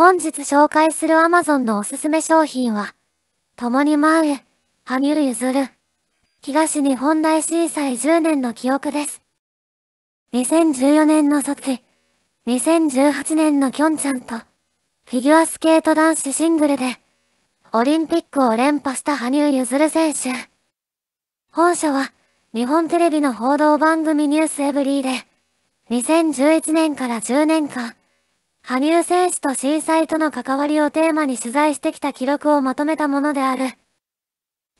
本日紹介する Amazon のおすすめ商品は、共に舞う、羽生結弦、東日本大震災10年の記憶です。2014年のソチ、2018年のキョンちゃんと、フィギュアスケート男子シングルで、オリンピックを連覇した羽生結弦選手。本社は、日本テレビの報道番組ニュースエブリーで、2011年から10年間、羽生選手と震災との関わりをテーマに取材してきた記録をまとめたものである。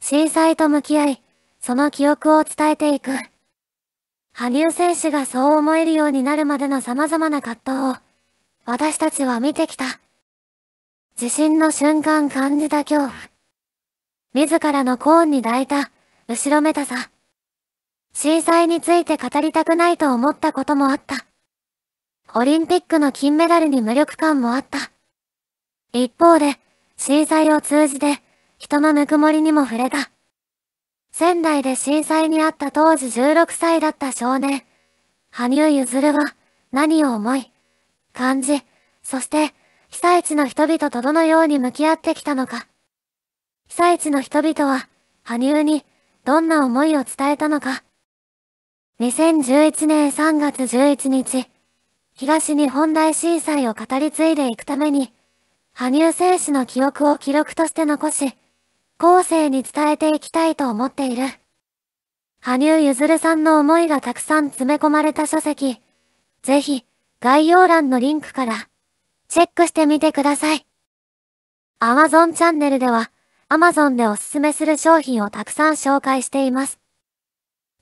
震災と向き合い、その記憶を伝えていく。羽生選手がそう思えるようになるまでの様々な葛藤を、私たちは見てきた。地震の瞬間感じた今日。自らのコーンに抱いた、後ろめたさ。震災について語りたくないと思ったこともあった。オリンピックの金メダルに無力感もあった。一方で、震災を通じて、人のぬくもりにも触れた。仙台で震災にあった当時16歳だった少年、羽生結弦は、何を思い、感じ、そして、被災地の人々とどのように向き合ってきたのか。被災地の人々は、羽生に、どんな思いを伝えたのか。2011年3月11日、東日本大震災を語り継いでいくために、羽生選手の記憶を記録として残し、後世に伝えていきたいと思っている。羽生結弦さんの思いがたくさん詰め込まれた書籍、ぜひ、概要欄のリンクから、チェックしてみてください。Amazon チャンネルでは、Amazon でおすすめする商品をたくさん紹介しています。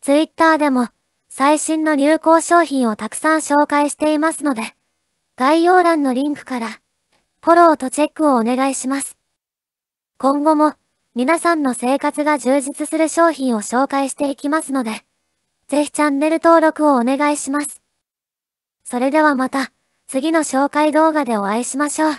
Twitter でも、最新の流行商品をたくさん紹介していますので、概要欄のリンクから、フォローとチェックをお願いします。今後も、皆さんの生活が充実する商品を紹介していきますので、ぜひチャンネル登録をお願いします。それではまた、次の紹介動画でお会いしましょう。